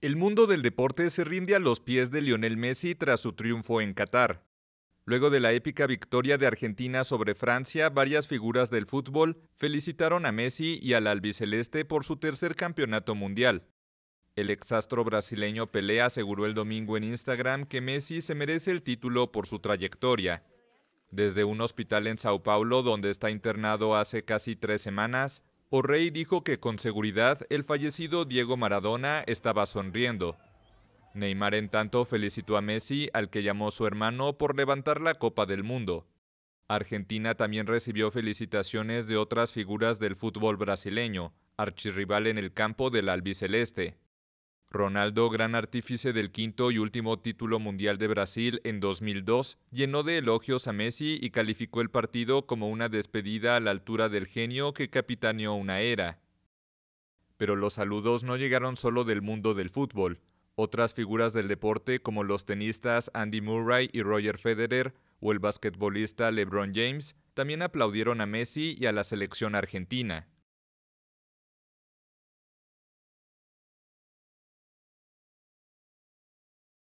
El mundo del deporte se rinde a los pies de Lionel Messi tras su triunfo en Qatar. Luego de la épica victoria de Argentina sobre Francia, varias figuras del fútbol felicitaron a Messi y al albiceleste por su tercer campeonato mundial. El exastro brasileño Pelé aseguró el domingo en Instagram que Messi se merece el título por su trayectoria. Desde un hospital en Sao Paulo, donde está internado hace casi tres semanas, O'Reilly dijo que con seguridad el fallecido Diego Maradona estaba sonriendo. Neymar en tanto felicitó a Messi, al que llamó su hermano, por levantar la Copa del Mundo. Argentina también recibió felicitaciones de otras figuras del fútbol brasileño, archirrival en el campo del albiceleste. Ronaldo, gran artífice del quinto y último título mundial de Brasil en 2002, llenó de elogios a Messi y calificó el partido como una despedida a la altura del genio que capitaneó una era. Pero los saludos no llegaron solo del mundo del fútbol. Otras figuras del deporte como los tenistas Andy Murray y Roger Federer o el basquetbolista LeBron James también aplaudieron a Messi y a la selección argentina.